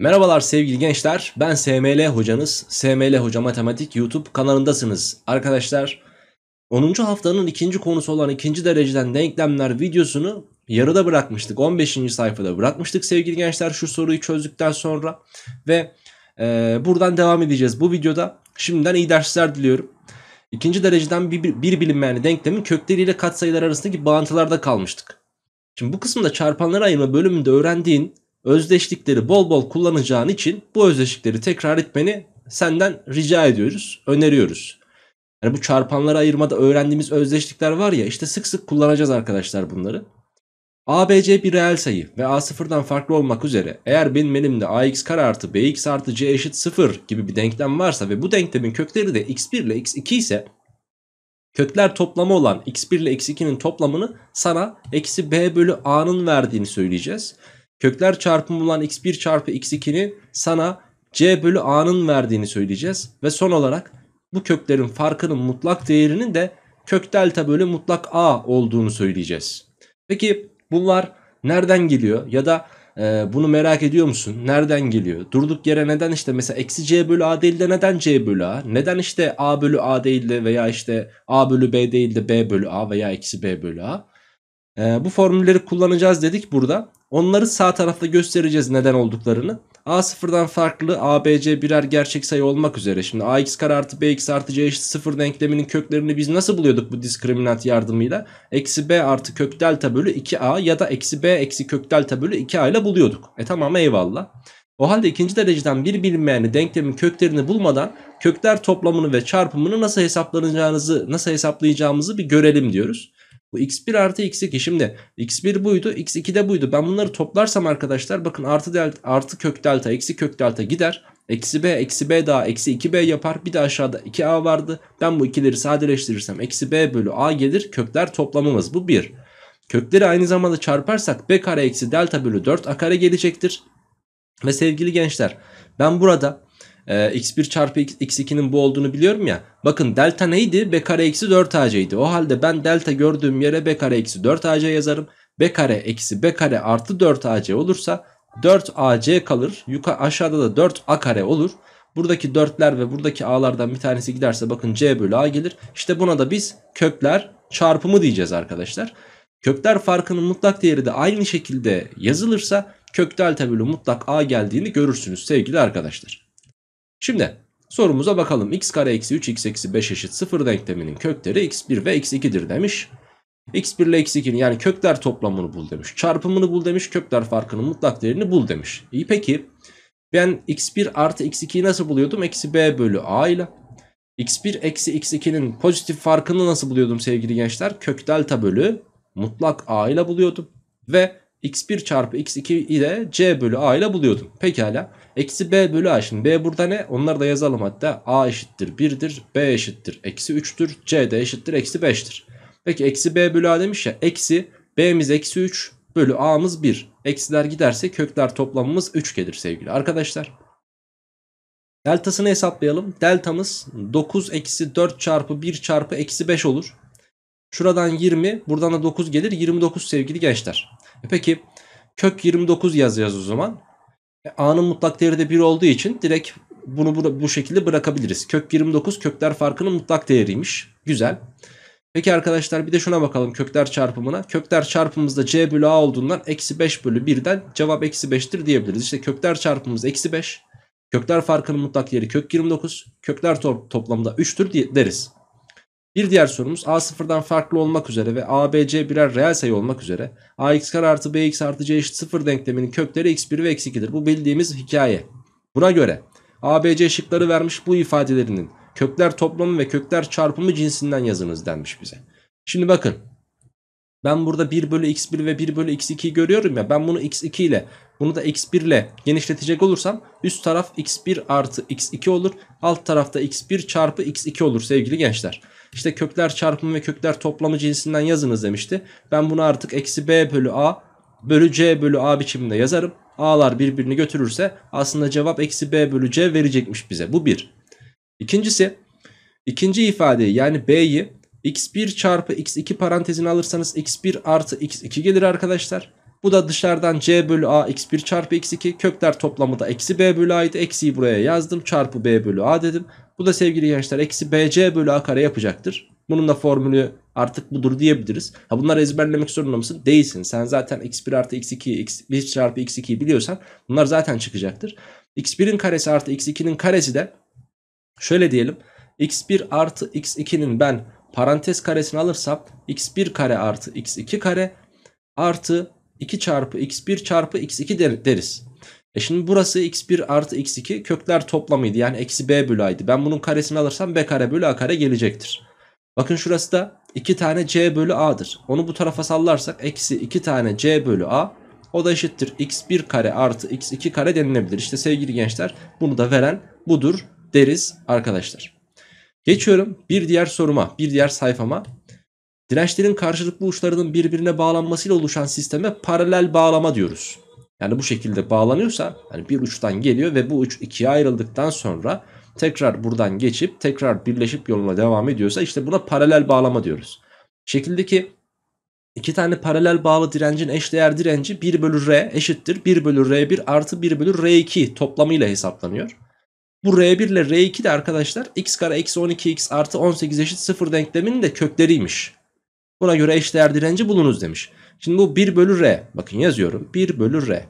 Merhabalar sevgili gençler. Ben SML hocanız. SML Hoca Matematik YouTube kanalındasınız. Arkadaşlar 10. haftanın ikinci konusu olan ikinci dereceden denklemler videosunu yarıda bırakmıştık. 15. sayfada bırakmıştık sevgili gençler şu soruyu çözdükten sonra. Ve e, buradan devam edeceğiz bu videoda. Şimdiden iyi dersler diliyorum. İkinci dereceden bir, bir bilinmeyen denklemin kökleriyle katsayılar arasındaki bağıntılarda kalmıştık. Şimdi bu kısımda çarpanlara ayırma bölümünde öğrendiğin özdeşlikleri bol bol kullanacağın için bu özdeşlikleri tekrar etmeni senden rica ediyoruz, öneriyoruz. Yani bu çarpanları ayırmada öğrendiğimiz özdeşlikler var ya işte sık sık kullanacağız arkadaşlar bunları. ABC bir reel sayı ve A sıfırdan farklı olmak üzere eğer benim elimde AX kare artı BX artı C eşit sıfır gibi bir denklem varsa ve bu denklemin kökleri de X1 ile X2 ise kökler toplamı olan X1 ile X2'nin toplamını sana eksi B bölü A'nın verdiğini söyleyeceğiz. Kökler çarpımı olan x1 çarpı x 2nin sana c bölü a'nın verdiğini söyleyeceğiz. Ve son olarak bu köklerin farkının mutlak değerinin de kök delta bölü mutlak a olduğunu söyleyeceğiz. Peki bunlar nereden geliyor ya da e, bunu merak ediyor musun? Nereden geliyor? Durduk yere neden işte mesela eksi c bölü a değil de neden c bölü a? Neden işte a bölü a değil de veya işte a bölü b değil de b bölü a veya eksi b bölü a? E, bu formülleri kullanacağız dedik burada. Onları sağ tarafta göstereceğiz neden olduklarını. A sıfırdan farklı ABC birer gerçek sayı olmak üzere. Şimdi AX kare artı BX artı C eşit sıfır denkleminin köklerini biz nasıl buluyorduk bu diskriminant yardımıyla? Eksi B artı kök delta bölü 2A ya da eksi B eksi kök delta bölü 2A ile buluyorduk. E tamam eyvallah. O halde ikinci dereceden bir bilinmeyeni denklemin köklerini bulmadan kökler toplamını ve çarpımını nasıl hesaplanacağınızı, nasıl hesaplayacağımızı bir görelim diyoruz. Bu x1 artı x2 şimdi x1 buydu x2 de buydu. Ben bunları toplarsam arkadaşlar bakın artı, delta, artı kök delta eksi kök delta gider. Eksi b eksi b daha eksi 2b yapar. Bir de aşağıda 2a vardı. Ben bu ikileri sadeleştirirsem eksi b bölü a gelir. Kökler toplamımız bu 1. Kökleri aynı zamanda çarparsak b kare eksi delta bölü 4 a kare gelecektir. Ve sevgili gençler ben burada e, ee, x1 çarpı x2'nin bu olduğunu biliyorum ya. Bakın delta neydi? b kare eksi 4 ac'ydi. O halde ben delta gördüğüm yere b kare eksi 4 ac yazarım. b kare eksi b kare artı 4 ac olursa 4 ac kalır. Yuka, aşağıda da 4 a kare olur. Buradaki dörtler ve buradaki a'lardan bir tanesi giderse bakın c bölü a gelir. İşte buna da biz kökler çarpımı diyeceğiz arkadaşlar. Kökler farkının mutlak değeri de aynı şekilde yazılırsa kök delta bölü mutlak a geldiğini görürsünüz sevgili arkadaşlar. Şimdi sorumuza bakalım. x kare eksi 3 x eksi 5 eşit 0 denkleminin kökleri x1 ve x2'dir demiş. x1 ile x2'nin yani kökler toplamını bul demiş. Çarpımını bul demiş. Kökler farkının mutlak değerini bul demiş. İyi peki ben x1 artı x2'yi nasıl buluyordum? Eksi b bölü a ile. x1 eksi x2'nin pozitif farkını nasıl buluyordum sevgili gençler? Kök delta bölü mutlak a ile buluyordum. Ve x1 çarpı x2 ile c bölü a ile buluyordum. Pekala. Eksi b bölü a. Şimdi b burada ne? Onları da yazalım hatta. a eşittir 1'dir. b eşittir eksi 3'tür. c de eşittir eksi 5'tir. Peki eksi b bölü a demiş ya. Eksi b'miz eksi 3 bölü a'mız 1. Eksiler giderse kökler toplamımız 3 gelir sevgili arkadaşlar. Deltasını hesaplayalım. Deltamız 9 eksi 4 çarpı 1 çarpı eksi 5 olur. Şuradan 20 buradan da 9 gelir 29 sevgili gençler. E peki kök 29 yazacağız o zaman. E, A'nın mutlak değeri de 1 olduğu için direkt bunu bu, bu şekilde bırakabiliriz. Kök 29 kökler farkının mutlak değeriymiş. Güzel. Peki arkadaşlar bir de şuna bakalım kökler çarpımına. Kökler çarpımızda c bölü a olduğundan eksi 5 bölü 1'den cevap eksi 5'tir diyebiliriz. İşte kökler çarpımımız eksi 5. Kökler farkının mutlak değeri kök 29. Kökler to toplamda 3'tür deriz. Bir diğer sorumuz A sıfırdan farklı olmak üzere ve ABC birer reel sayı olmak üzere AX kare artı BX artı C eşit sıfır denkleminin kökleri X1 ve X2'dir. Bu bildiğimiz hikaye. Buna göre ABC şıkları vermiş bu ifadelerinin kökler toplamı ve kökler çarpımı cinsinden yazınız denmiş bize. Şimdi bakın ben burada 1 bölü x1 ve 1 bölü x2'yi görüyorum ya ben bunu x2 ile bunu da x1 ile genişletecek olursam üst taraf x1 artı x2 olur alt tarafta x1 çarpı x2 olur sevgili gençler. İşte kökler çarpımı ve kökler toplamı cinsinden yazınız demişti. Ben bunu artık eksi b bölü a bölü c bölü a biçiminde yazarım. A'lar birbirini götürürse aslında cevap eksi b bölü c verecekmiş bize. Bu bir. İkincisi ikinci ifadeyi yani b'yi x1 çarpı x2 parantezini alırsanız x1 artı x2 gelir arkadaşlar. Bu da dışarıdan c bölü a x1 çarpı x2 kökler toplamı da eksi b bölü a'ydı. Eksiyi buraya yazdım çarpı b bölü a dedim. Bu da sevgili gençler eksi bc bölü a kare yapacaktır. Bunun da formülü artık budur diyebiliriz. Ha bunları ezberlemek zorunda mısın? Değilsin. Sen zaten x1 artı x2, x1 çarpı x2'yi biliyorsan bunlar zaten çıkacaktır. x1'in karesi artı x2'nin karesi de şöyle diyelim. x1 artı x2'nin ben parantez karesini alırsam x1 kare artı x2 kare artı 2 çarpı x1 çarpı x2 deriz. E şimdi burası x1 artı x2 kökler toplamıydı. Yani eksi b bölü a'ydı. Ben bunun karesini alırsam b kare bölü a kare gelecektir. Bakın şurası da 2 tane c bölü a'dır. Onu bu tarafa sallarsak eksi 2 tane c bölü a o da eşittir x1 kare artı x2 kare denilebilir. İşte sevgili gençler bunu da veren budur deriz arkadaşlar. Geçiyorum bir diğer soruma, bir diğer sayfama. Dirençlerin karşılıklı uçlarının birbirine bağlanmasıyla oluşan sisteme paralel bağlama diyoruz. Yani bu şekilde bağlanıyorsa hani bir uçtan geliyor ve bu uç ikiye ayrıldıktan sonra tekrar buradan geçip tekrar birleşip yoluna devam ediyorsa işte buna paralel bağlama diyoruz. Şekildeki iki tane paralel bağlı direncin eşdeğer direnci 1 bölü R eşittir 1 bölü R1 artı 1 bölü R2 toplamıyla hesaplanıyor. Bu R1 ile R2 de arkadaşlar x kare eksi 12x artı 18 eşit 0 denkleminin de kökleriymiş. Buna göre eşdeğer direnci bulunuz demiş. Şimdi bu 1 bölü r. Bakın yazıyorum. 1 bölü r.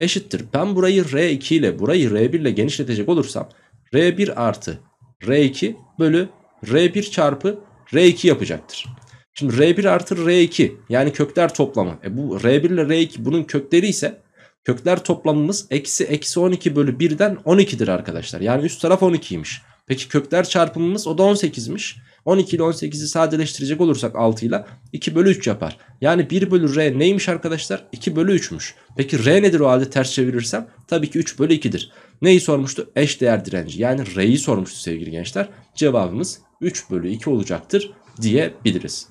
Eşittir. Ben burayı r2 ile burayı r1 ile genişletecek olursam r1 artı r2 bölü r1 çarpı r2 yapacaktır. Şimdi r1 artı r2 yani kökler toplamı. E bu r1 ile r2 bunun kökleri ise kökler toplamımız eksi eksi 12 bölü 1'den 12'dir arkadaşlar. Yani üst taraf 12'ymiş. Peki kökler çarpımımız o da 18'miş. 12 ile 18'i sadeleştirecek olursak 6 ile 2 bölü 3 yapar. Yani 1 bölü r neymiş arkadaşlar? 2 bölü 3'müş. Peki r nedir o halde ters çevirirsem? Tabii ki 3 bölü 2'dir. Neyi sormuştu? Eş değer direnci. Yani r'yi sormuştu sevgili gençler. Cevabımız 3 bölü 2 olacaktır diyebiliriz.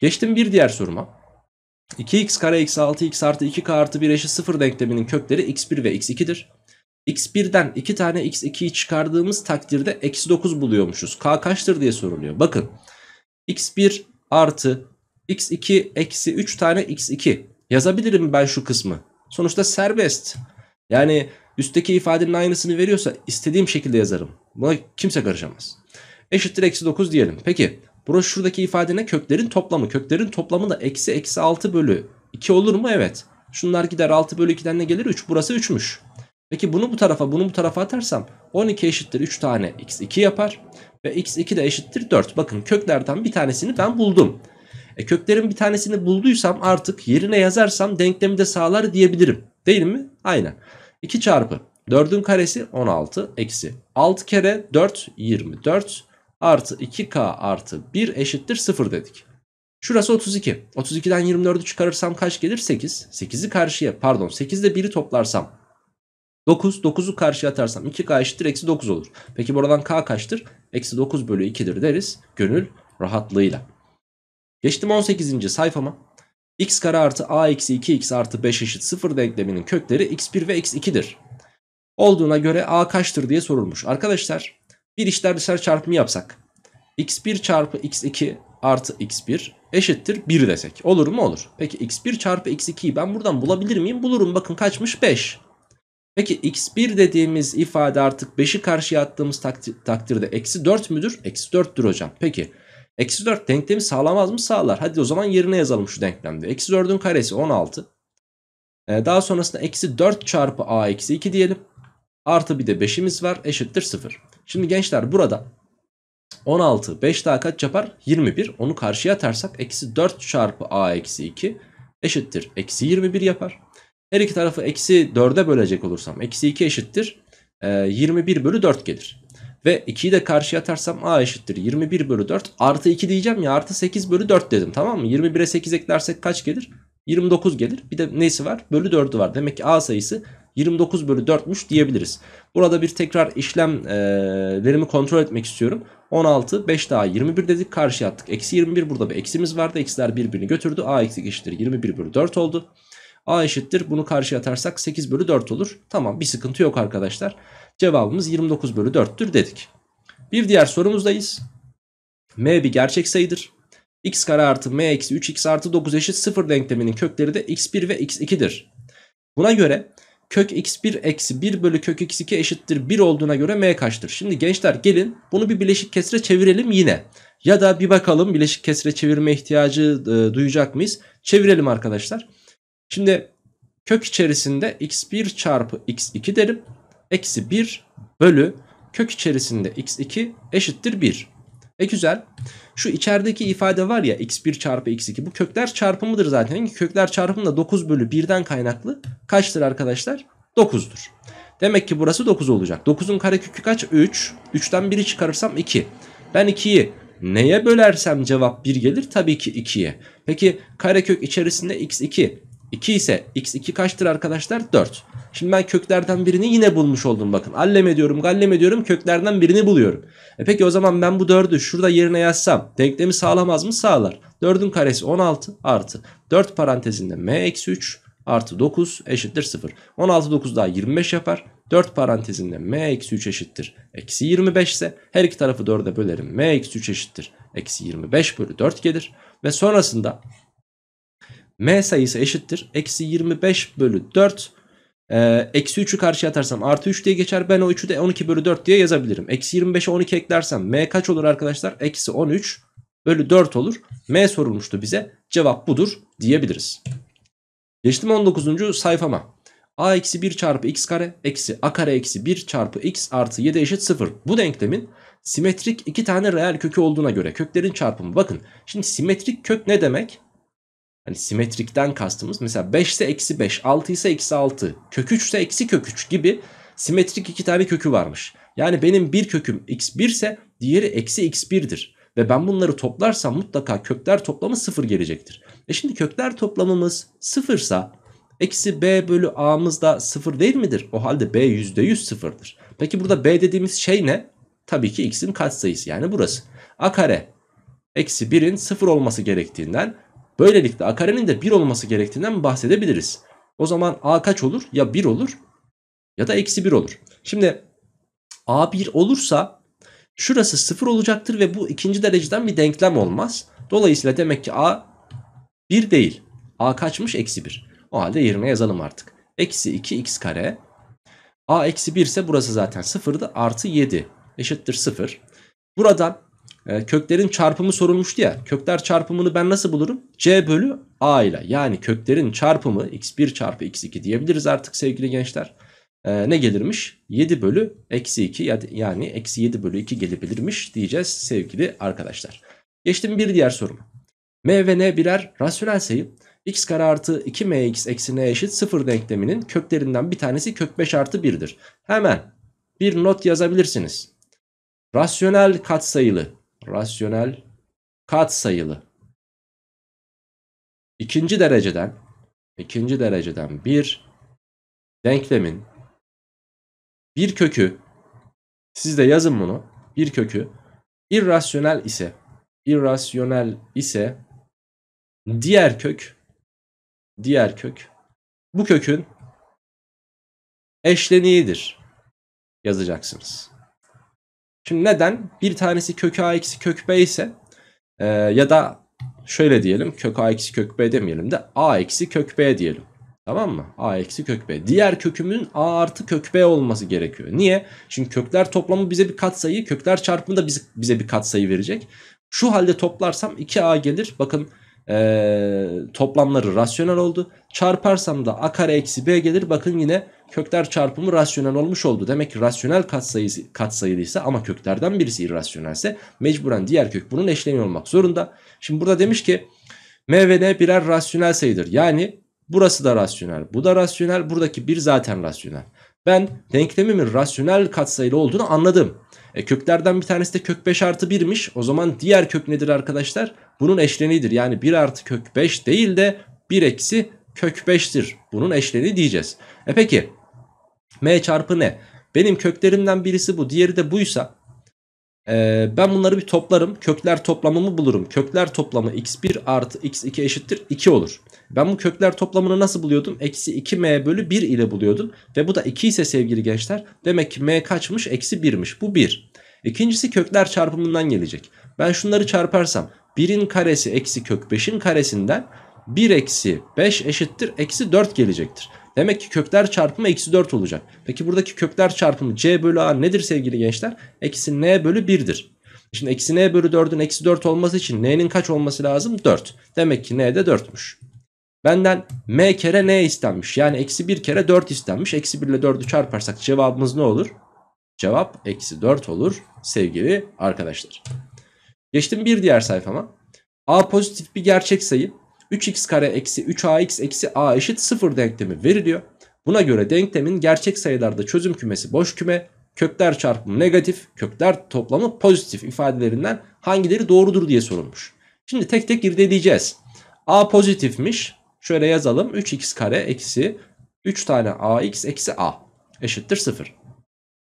Geçtim bir diğer soruma. 2x kare eksi 6x artı 2k artı 1 eşit 0 denkleminin kökleri x1 ve x2'dir x1'den 2 tane x2'yi çıkardığımız takdirde eksi 9 buluyormuşuz. K kaçtır diye soruluyor. Bakın x1 artı x2 eksi 3 tane x2 yazabilirim ben şu kısmı. Sonuçta serbest. Yani üstteki ifadenin aynısını veriyorsa istediğim şekilde yazarım. Buna kimse karışamaz. Eşittir eksi 9 diyelim. Peki burası şuradaki ifade ne? Köklerin toplamı. Köklerin toplamı da eksi eksi 6 bölü 2 olur mu? Evet. Şunlar gider 6 bölü 2'den ne gelir? 3. Burası 3'müş. Peki bunu bu tarafa bunu bu tarafa atarsam 12 eşittir 3 tane x2 yapar. Ve x2 de eşittir 4. Bakın köklerden bir tanesini ben buldum. E köklerin bir tanesini bulduysam artık yerine yazarsam denklemi de sağlar diyebilirim. Değil mi? Aynen. 2 çarpı 4'ün karesi 16 eksi 6 kere 4 24 artı 2k artı 1 eşittir 0 dedik. Şurası 32. 32'den 24'ü çıkarırsam kaç gelir? 8. 8'i karşıya pardon 8 ile 1'i toplarsam 9, 9'u karşıya atarsam 2k eşittir eksi 9 olur. Peki buradan k kaçtır? Eksi 9 bölü 2'dir deriz gönül rahatlığıyla. Geçtim 18. sayfama. x kare artı a eksi 2x artı 5 eşit 0 denkleminin kökleri x1 ve x2'dir. Olduğuna göre a kaçtır diye sorulmuş. Arkadaşlar bir içler dışlar çarpımı yapsak. x1 çarpı x2 artı x1 eşittir 1 desek. Olur mu? Olur. Peki x1 çarpı x2'yi ben buradan bulabilir miyim? Bulurum. Bakın kaçmış 5. Peki x1 dediğimiz ifade artık 5'i karşıya attığımız takdir, takdirde eksi 4 müdür? Eksi 4'tür hocam. Peki eksi 4 denklemi sağlamaz mı? Sağlar. Hadi o zaman yerine yazalım şu denklemde. Eksi 4'ün karesi 16. Ee, daha sonrasında eksi 4 çarpı a eksi 2 diyelim. Artı bir de 5'imiz var eşittir 0. Şimdi gençler burada 16 5 daha kaç yapar? 21. Onu karşıya atarsak eksi 4 çarpı a eksi 2 eşittir. Eksi 21 yapar. Her iki tarafı eksi 4'e bölecek olursam eksi 2 eşittir. E, 21 bölü 4 gelir. Ve 2'yi de karşıya atarsam a eşittir 21 bölü 4 artı 2 diyeceğim ya artı 8 bölü 4 dedim tamam mı? 21'e 8 eklersek kaç gelir? 29 gelir. Bir de neyse var? Bölü 4'ü var. Demek ki a sayısı 29 bölü 4'müş diyebiliriz. Burada bir tekrar işlemlerimi e, kontrol etmek istiyorum. 16, 5 daha 21 dedik karşıya attık. Eksi 21 burada bir eksimiz vardı. Eksiler birbirini götürdü. A eksik eşittir 21 bölü 4 oldu. A eşittir bunu karşıya atarsak 8 bölü 4 olur. Tamam bir sıkıntı yok arkadaşlar. Cevabımız 29 bölü 4'tür dedik. Bir diğer sorumuzdayız. M bir gerçek sayıdır. x kare artı m eksi 3x artı 9 eşit 0 denkleminin kökleri de x1 ve x2'dir. Buna göre kök x1 eksi 1 bölü kök x2 eşittir 1 olduğuna göre m kaçtır? Şimdi gençler gelin bunu bir bileşik kesre çevirelim yine. Ya da bir bakalım bileşik kesre çevirme ihtiyacı e, duyacak mıyız? Çevirelim arkadaşlar. Şimdi kök içerisinde x1 çarpı x2 derim. Eksi 1 bölü kök içerisinde x2 eşittir 1. E güzel. Şu içerideki ifade var ya x1 çarpı x2 bu kökler çarpımıdır zaten. Kökler çarpımı da 9 bölü 1'den kaynaklı kaçtır arkadaşlar? 9'dur. Demek ki burası 9 olacak. 9'un karekökü kaç? 3. 3'ten 1'i çıkarırsam 2. Ben 2'yi neye bölersem cevap 1 gelir? Tabii ki 2'ye. Peki karekök içerisinde x2 2 ise x2 kaçtır arkadaşlar? 4. Şimdi ben köklerden birini yine bulmuş oldum bakın. Allem ediyorum gallem ediyorum köklerden birini buluyorum. E peki o zaman ben bu 4'ü şurada yerine yazsam denklemi sağlamaz mı? Sağlar. 4'ün karesi 16 artı 4 parantezinde m eksi 3 artı 9 eşittir 0. 16 9 daha 25 yapar. 4 parantezinde m eksi 3 eşittir. Eksi 25 ise her iki tarafı 4'e bölerim. m eksi 3 eşittir. Eksi 25 bölü 4 gelir. Ve sonrasında m sayısı eşittir. Eksi 25 bölü 4. Ee, eksi 3'ü karşıya atarsam artı 3 diye geçer. Ben o 3'ü de 12 bölü 4 diye yazabilirim. Eksi 25'e 12 eklersem m kaç olur arkadaşlar? Eksi 13 bölü 4 olur. M sorulmuştu bize. Cevap budur diyebiliriz. Geçtim 19. sayfama. a eksi 1 çarpı x kare eksi a kare eksi 1 çarpı x artı 7 eşit 0. Bu denklemin simetrik iki tane reel kökü olduğuna göre köklerin çarpımı. Bakın şimdi simetrik kök ne demek? Hani simetrikten kastımız mesela 5 ise eksi 5, 6 ise eksi 6, kök 3 ise eksi kök 3 gibi simetrik iki tane kökü varmış. Yani benim bir köküm x1 ise diğeri eksi x1'dir. Ve ben bunları toplarsam mutlaka kökler toplamı 0 gelecektir. E şimdi kökler toplamımız 0 ise eksi b bölü a'mız da 0 değil midir? O halde b %100 sıfırdır. Peki burada b dediğimiz şey ne? Tabii ki x'in katsayısı yani burası. a kare eksi 1'in 0 olması gerektiğinden Böylelikle a karenin de 1 olması gerektiğinden bahsedebiliriz. O zaman a kaç olur? Ya 1 olur ya da eksi 1 olur. Şimdi a 1 olursa şurası 0 olacaktır ve bu ikinci dereceden bir denklem olmaz. Dolayısıyla demek ki a 1 değil. a kaçmış? Eksi 1. O halde yerine yazalım artık. Eksi 2 x kare. a eksi 1 ise burası zaten 0'dı. Artı 7 eşittir 0. Buradan ee, köklerin çarpımı sorulmuştu ya. Kökler çarpımını ben nasıl bulurum? C bölü A ile. Yani köklerin çarpımı x1 çarpı x2 diyebiliriz artık sevgili gençler. E, ne gelirmiş? 7 bölü eksi 2 yani eksi 7 bölü 2 gelebilirmiş diyeceğiz sevgili arkadaşlar. Geçtim bir diğer soruma. M ve N birer rasyonel sayı x kare artı 2mx eksi n eşit 0 denkleminin köklerinden bir tanesi kök 5 artı 1'dir. Hemen bir not yazabilirsiniz. Rasyonel katsayılı rasyonel katsayılı ikinci dereceden ikinci dereceden bir denklemin bir kökü siz de yazın bunu bir kökü irrasyonel ise irrasyonel ise diğer kök diğer kök bu kökün eşleniğidir yazacaksınız. Şimdi neden? Bir tanesi kök a eksi kök b ise e, ya da şöyle diyelim kök a eksi kök b demeyelim de a eksi kök b diyelim. Tamam mı? A eksi kök B. Diğer kökümün A artı kök B olması gerekiyor. Niye? Çünkü kökler toplamı bize bir katsayı, kökler çarpımı da bize, bize bir katsayı verecek. Şu halde toplarsam 2A gelir. Bakın e, toplamları rasyonel oldu. Çarparsam da a kare eksi b gelir. Bakın yine kökler çarpımı rasyonel olmuş oldu. Demek ki rasyonel katsayısı katsayılıysa ama köklerden birisi irrasyonelse mecburen diğer kök bunun eşlemi olmak zorunda. Şimdi burada demiş ki m ve n birer rasyonel sayıdır. Yani burası da rasyonel, bu da rasyonel, buradaki bir zaten rasyonel. Ben denklemimi rasyonel katsayılı olduğunu anladım. E, köklerden bir tanesi de kök 5 artı 1'miş. O zaman diğer kök nedir arkadaşlar? Bunun eşleniğidir. Yani 1 artı kök 5 değil de 1 eksi kök 5'tir. Bunun eşleni diyeceğiz. E peki m çarpı ne? Benim köklerimden birisi bu diğeri de buysa e, ben bunları bir toplarım. Kökler toplamımı bulurum. Kökler toplamı x1 artı x2 eşittir 2 olur. Ben bu kökler toplamını nasıl buluyordum? Eksi 2m bölü 1 ile buluyordum. Ve bu da 2 ise sevgili gençler. Demek ki m kaçmış? Eksi 1'miş. Bu 1. İkincisi kökler çarpımından gelecek. Ben şunları çarparsam 1'in karesi eksi kök 5'in karesinden 1 eksi 5 eşittir eksi 4 gelecektir. Demek ki kökler çarpımı eksi 4 olacak. Peki buradaki kökler çarpımı c bölü a nedir sevgili gençler? Eksi n bölü 1'dir. Şimdi eksi n bölü 4'ün eksi 4 olması için n'nin kaç olması lazım? 4. Demek ki n de 4'müş. Benden m kere n istenmiş. Yani eksi 1 kere 4 istenmiş. Eksi 1 ile 4'ü çarparsak cevabımız ne olur? Cevap eksi 4 olur sevgili arkadaşlar. Geçtim bir diğer sayfama. A pozitif bir gerçek sayı. 3x kare eksi 3ax eksi a eşit 0 denklemi veriliyor. Buna göre denklemin gerçek sayılarda çözüm kümesi boş küme, kökler çarpımı negatif, kökler toplamı pozitif ifadelerinden hangileri doğrudur diye sorulmuş. Şimdi tek tek irdeleyeceğiz. A pozitifmiş. Şöyle yazalım. 3x kare eksi 3 tane ax eksi a eşittir 0.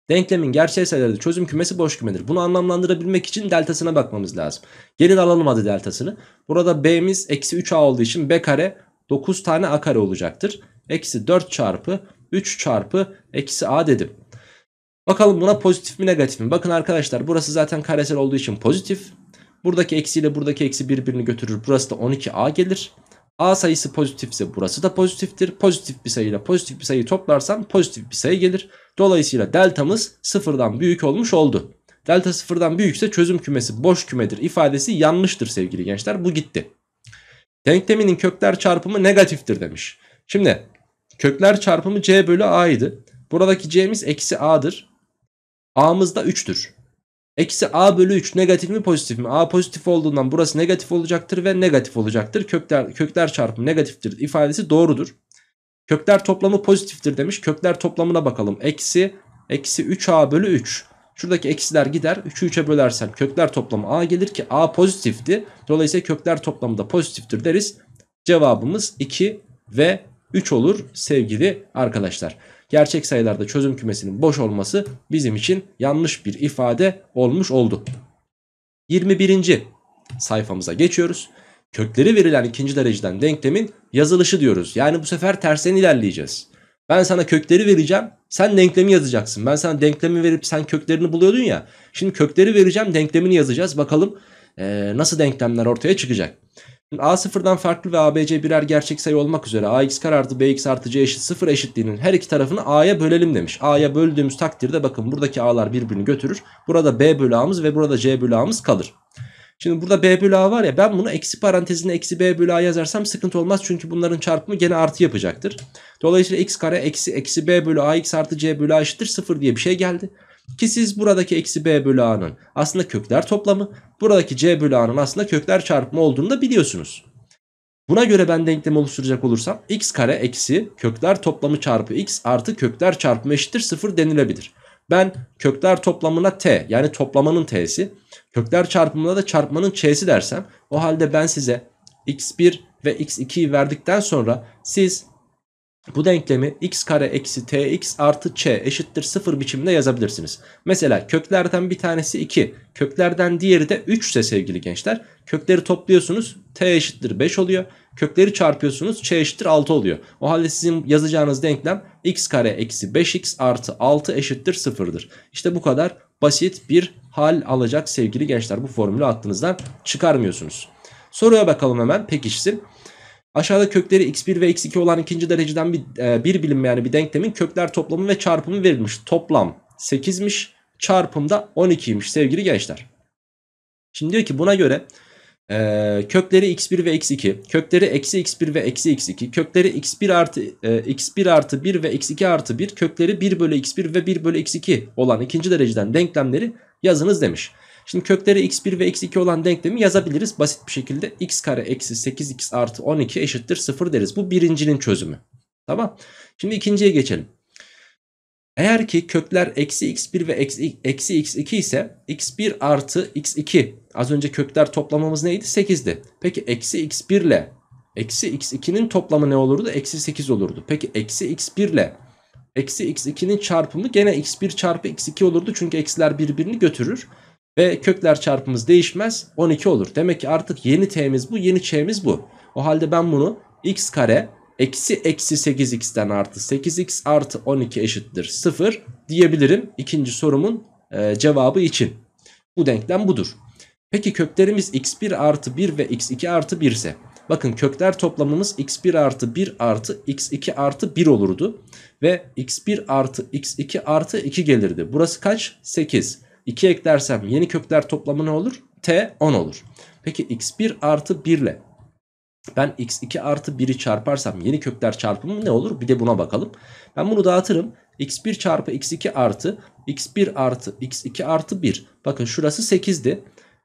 Denklemin gerçeği sayıları çözüm kümesi boş kümedir. Bunu anlamlandırabilmek için deltasına bakmamız lazım. Gelin alalım hadi deltasını. Burada b'miz eksi 3a olduğu için b kare 9 tane a kare olacaktır. Eksi 4 çarpı 3 çarpı eksi a dedim. Bakalım buna pozitif mi negatif mi? Bakın arkadaşlar burası zaten karesel olduğu için pozitif. Buradaki eksiyle buradaki eksi birbirini götürür. Burası da 12a gelir. A sayısı pozitifse burası da pozitiftir. Pozitif bir sayıyla pozitif bir sayıyı toplarsam pozitif bir sayı gelir. Dolayısıyla deltamız sıfırdan büyük olmuş oldu. Delta sıfırdan büyükse çözüm kümesi boş kümedir ifadesi yanlıştır sevgili gençler. Bu gitti. Denkleminin kökler çarpımı negatiftir demiş. Şimdi kökler çarpımı C bölü A idi. Buradaki C'miz eksi A'dır. A'mız da 3'tür. Eksi a bölü 3 negatif mi pozitif mi? A pozitif olduğundan burası negatif olacaktır ve negatif olacaktır. Kökler, kökler çarpımı negatiftir ifadesi doğrudur. Kökler toplamı pozitiftir demiş. Kökler toplamına bakalım. Eksi, eksi 3a bölü 3. Şuradaki eksiler gider. 3'ü 3'e bölersem kökler toplamı a gelir ki a pozitifti. Dolayısıyla kökler toplamı da pozitiftir deriz. Cevabımız 2 ve 3 olur sevgili arkadaşlar gerçek sayılarda çözüm kümesinin boş olması bizim için yanlış bir ifade olmuş oldu. 21. sayfamıza geçiyoruz. Kökleri verilen ikinci dereceden denklemin yazılışı diyoruz. Yani bu sefer tersten ilerleyeceğiz. Ben sana kökleri vereceğim. Sen denklemi yazacaksın. Ben sana denklemi verip sen köklerini buluyordun ya. Şimdi kökleri vereceğim denklemini yazacağız. Bakalım e, nasıl denklemler ortaya çıkacak. A0'dan farklı ve ABC birer gerçek sayı olmak üzere AX kare artı BX artı C eşit 0 eşitliğinin her iki tarafını A'ya bölelim demiş. A'ya böldüğümüz takdirde bakın buradaki A'lar birbirini götürür. Burada B bölü A'mız ve burada C bölü A'mız kalır. Şimdi burada B bölü A var ya ben bunu eksi parantezine eksi B bölü A yazarsam sıkıntı olmaz. Çünkü bunların çarpımı gene artı yapacaktır. Dolayısıyla x kare eksi eksi B bölü ax artı C bölü A eşittir 0 diye bir şey geldi. Ki siz buradaki eksi b bölü a'nın aslında kökler toplamı, buradaki c bölü a'nın aslında kökler çarpımı olduğunu da biliyorsunuz. Buna göre ben denklemi oluşturacak olursam x kare eksi kökler toplamı çarpı x artı kökler çarpımı eşittir 0 denilebilir. Ben kökler toplamına t yani toplamanın t'si kökler çarpımına da çarpmanın ç'si dersem o halde ben size x1 ve x2'yi verdikten sonra siz bu denklemi x kare eksi tx artı ç eşittir 0 biçiminde yazabilirsiniz. Mesela köklerden bir tanesi 2, köklerden diğeri de 3 ise sevgili gençler. Kökleri topluyorsunuz t eşittir 5 oluyor. Kökleri çarpıyorsunuz ç eşittir 6 oluyor. O halde sizin yazacağınız denklem x kare eksi 5x artı 6 eşittir 0'dır. İşte bu kadar basit bir hal alacak sevgili gençler. Bu formülü aklınızdan çıkarmıyorsunuz. Soruya bakalım hemen pekişsin. Aşağıda kökleri x1 ve x2 olan ikinci dereceden bir, e, bir bilinmeyen bir denklemin kökler toplamı ve çarpımı verilmiş. Toplam 8'miş çarpımda 12'ymiş sevgili gençler. Şimdi diyor ki buna göre e, kökleri x1 ve x2, kökleri eksi x1 ve eksi x2, kökleri x1 artı, e, x1 artı 1 ve x2 artı 1, kökleri 1 bölü x1 ve 1 bölü x2 olan ikinci dereceden denklemleri yazınız demiş. Şimdi kökleri x1 ve x2 olan denklemi yazabiliriz. Basit bir şekilde x kare eksi 8x artı 12 eşittir 0 deriz. Bu birincinin çözümü. Tamam. Şimdi ikinciye geçelim. Eğer ki kökler eksi x1 ve eksi, eksi x2 ise x1 artı x2 az önce kökler toplamamız neydi? 8'di. Peki eksi x1 ile eksi x2'nin toplamı ne olurdu? Eksi 8 olurdu. Peki eksi x1 ile eksi x2'nin çarpımı gene x1 çarpı x2 olurdu. Çünkü eksiler birbirini götürür. Ve kökler çarpımız değişmez 12 olur. Demek ki artık yeni t'miz bu yeni ç'miz bu. O halde ben bunu x kare eksi eksi 8x'ten artı 8x artı 12 eşittir 0 diyebilirim. ikinci sorumun e, cevabı için. Bu denklem budur. Peki köklerimiz x1 artı 1 ve x2 artı 1 ise bakın kökler toplamımız x1 artı 1 artı x2 artı 1 olurdu. Ve x1 artı x2 artı 2 gelirdi. Burası kaç? 8. 2 eklersem yeni kökler toplamı ne olur? T 10 olur. Peki x1 artı 1 ile ben x2 artı 1'i çarparsam yeni kökler çarpımı ne olur? Bir de buna bakalım. Ben bunu dağıtırım. x1 çarpı x2 artı x1 artı x2 artı 1. Bakın şurası 8'di.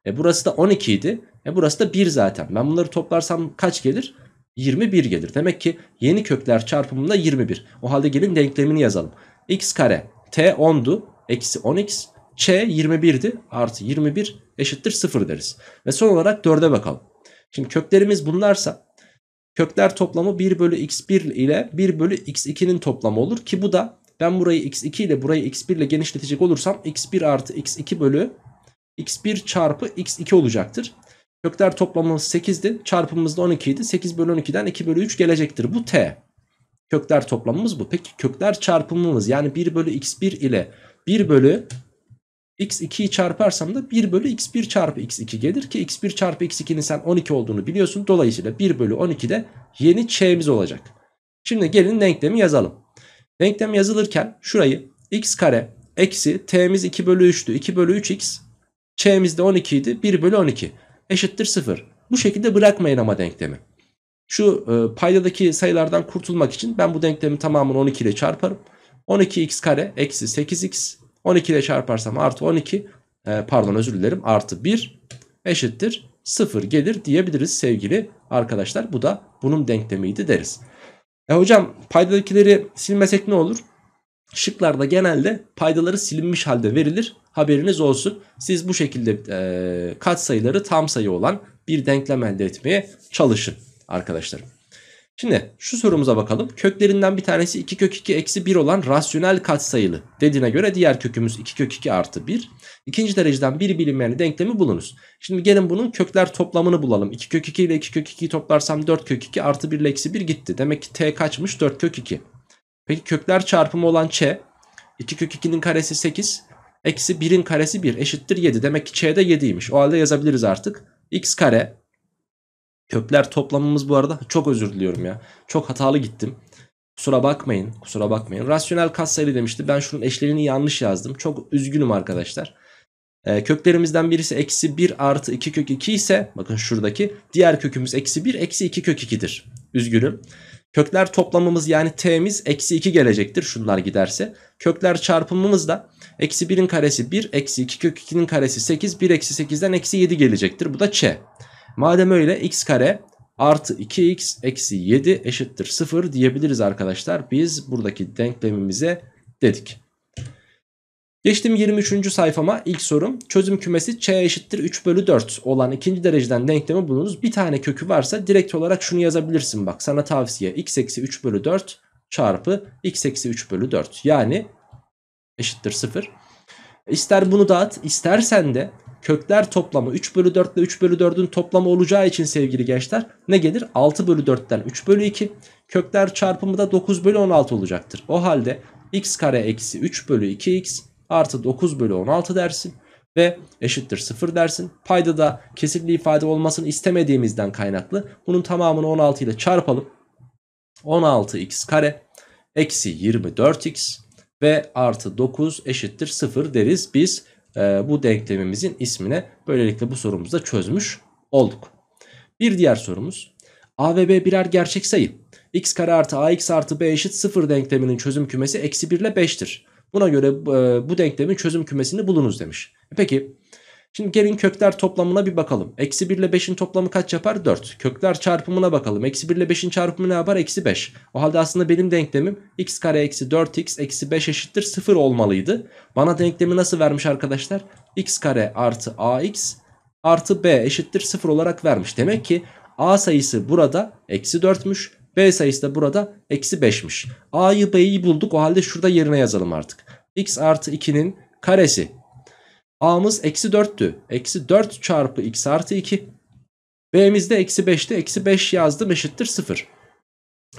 E burası da 12 idi. E burası da 1 zaten. Ben bunları toplarsam kaç gelir? 21 gelir. Demek ki yeni kökler çarpımında 21. O halde gelin denklemini yazalım. x kare t 10'du. Eksi 10x Ç 21'di artı 21 eşittir 0 deriz. Ve son olarak 4'e bakalım. Şimdi köklerimiz bunlarsa kökler toplamı 1 bölü x1 ile 1 bölü x2'nin toplamı olur. Ki bu da ben burayı x2 ile burayı x1 ile genişletecek olursam x1 artı x2 bölü x1 çarpı x2 olacaktır. Kökler toplamı 8'di. Çarpımımız da 12 8 bölü 12'den 2 bölü 3 gelecektir. Bu t. Kökler toplamımız bu. Peki kökler çarpımımız yani 1 bölü x1 ile 1 bölü x2'yi çarparsam da 1 bölü x1 çarpı x2 gelir ki x1 çarpı x2'nin sen 12 olduğunu biliyorsun. Dolayısıyla 1 bölü 12 de yeni ç'miz olacak. Şimdi gelin denklemi yazalım. Denklem yazılırken şurayı x kare eksi t'miz 2 bölü 3'tü. 2 bölü 3x ç'miz de 12 idi. 1 bölü 12 eşittir 0. Bu şekilde bırakmayın ama denklemi. Şu e, paydadaki sayılardan kurtulmak için ben bu denklemin tamamını 12 ile çarparım. 12x kare eksi 8x 12 ile çarparsam artı 12 e, pardon özür dilerim artı 1 eşittir 0 gelir diyebiliriz sevgili arkadaşlar. Bu da bunun denklemiydi deriz. E hocam paydadakileri silmesek ne olur? Şıklarda genelde paydaları silinmiş halde verilir. Haberiniz olsun. Siz bu şekilde e, katsayıları tam sayı olan bir denklem elde etmeye çalışın arkadaşlarım. Şimdi şu sorumuza bakalım. Köklerinden bir tanesi 2 kök 2 eksi 1 olan rasyonel katsayılı dediğine göre diğer kökümüz 2 kök 2 artı 1. İkinci dereceden bir bilinmeyen denklemi bulunuz. Şimdi gelin bunun kökler toplamını bulalım. 2 kök 2 ile 2 kök 2'yi toplarsam 4 kök 2 artı 1 ile eksi 1 gitti. Demek ki t kaçmış 4 kök 2. Peki kökler çarpımı olan ç 2 kök 2'nin karesi 8 eksi 1'in karesi 1 eşittir 7. Demek ki ç de 7'ymiş. O halde yazabiliriz artık. x kare Köpler toplamımız bu arada çok özür diliyorum ya. Çok hatalı gittim. Kusura bakmayın. Kusura bakmayın. Rasyonel katsayılı demişti. Ben şunun eşlerini yanlış yazdım. Çok üzgünüm arkadaşlar. E, köklerimizden birisi eksi 1 artı 2 kök 2 ise bakın şuradaki diğer kökümüz eksi 1 eksi 2 kök 2'dir. Üzgünüm. Kökler toplamımız yani t'miz eksi 2 gelecektir şunlar giderse. Kökler çarpımımız da eksi 1'in karesi 1 eksi 2 kök 2'nin karesi 8 1 eksi 8'den eksi 7 gelecektir. Bu da ç. Madem öyle x kare artı 2x eksi 7 eşittir 0 diyebiliriz arkadaşlar. Biz buradaki denklemimize dedik. Geçtim 23. sayfama ilk sorum. Çözüm kümesi ç eşittir 3 bölü 4 olan ikinci dereceden denklemi bulunuz. Bir tane kökü varsa direkt olarak şunu yazabilirsin bak. Sana tavsiye x eksi 3 bölü 4 çarpı x eksi 3 bölü 4. Yani eşittir 0. İster bunu dağıt istersen de kökler toplamı 3 bölü 4 ile 3 bölü 4'ün toplamı olacağı için sevgili gençler ne gelir? 6 bölü 4'ten 3 bölü 2 kökler çarpımı da 9 bölü 16 olacaktır. O halde x kare eksi 3 bölü 2x artı 9 bölü 16 dersin ve eşittir 0 dersin. Payda da kesirli ifade olmasını istemediğimizden kaynaklı bunun tamamını 16 ile çarpalım. 16x kare eksi 24x ve artı 9 eşittir 0 deriz biz. Ee, bu denklemimizin ismine böylelikle bu sorumuzu da çözmüş olduk. Bir diğer sorumuz A ve B birer gerçek sayı. X kare artı AX artı B eşit 0 denkleminin çözüm kümesi eksi 1 ile 5'tir. Buna göre e, bu denklemin çözüm kümesini bulunuz demiş. E, peki Şimdi gelin kökler toplamına bir bakalım. Eksi 1 ile 5'in toplamı kaç yapar? 4. Kökler çarpımına bakalım. Eksi 1 ile 5'in çarpımı ne yapar? Eksi 5. O halde aslında benim denklemim x kare eksi 4x eksi 5 eşittir 0 olmalıydı. Bana denklemi nasıl vermiş arkadaşlar? x kare artı ax artı b eşittir 0 olarak vermiş. Demek ki a sayısı burada eksi 4'müş. B sayısı da burada eksi 5'miş. A'yı B'yi bulduk o halde şurada yerine yazalım artık. x artı 2'nin karesi A'mız eksi 4'tü. Eksi 4 çarpı x artı 2. B'miz de eksi 5'te eksi 5 yazdım eşittir 0.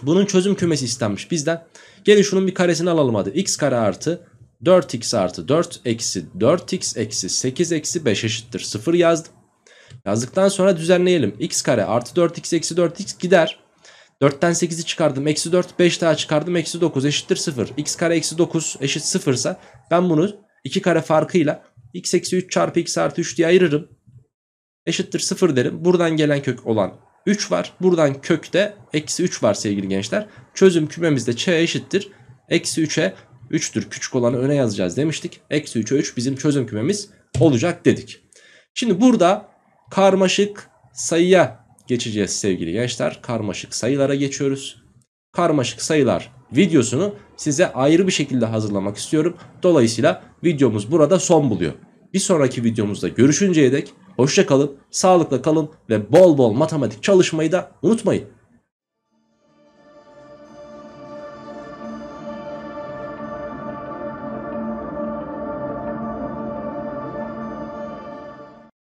Bunun çözüm kümesi istenmiş bizden. Gelin şunun bir karesini alalım hadi. x kare artı 4x artı 4 eksi 4x eksi 8 eksi 5 eşittir 0 yazdım. Yazdıktan sonra düzenleyelim. x kare artı 4x eksi 4x gider. 4'ten 8'i çıkardım. Eksi 4 5 daha çıkardım. Eksi 9 eşittir 0. x kare eksi 9 eşit 0 ise ben bunu 2 kare farkıyla x eksi 3 çarpı x artı 3 diye ayırırım. Eşittir 0 derim. Buradan gelen kök olan 3 var. Buradan de eksi 3 var sevgili gençler. Çözüm kümemizde ç eşittir. Eksi 3'e 3'tür. Küçük olanı öne yazacağız demiştik. Eksi 3'e 3 bizim çözüm kümemiz olacak dedik. Şimdi burada karmaşık sayıya geçeceğiz sevgili gençler. Karmaşık sayılara geçiyoruz. Karmaşık sayılar videosunu size ayrı bir şekilde hazırlamak istiyorum. Dolayısıyla videomuz burada son buluyor. Bir sonraki videomuzda görüşünceye dek hoşça kalın, sağlıkla kalın ve bol bol matematik çalışmayı da unutmayın.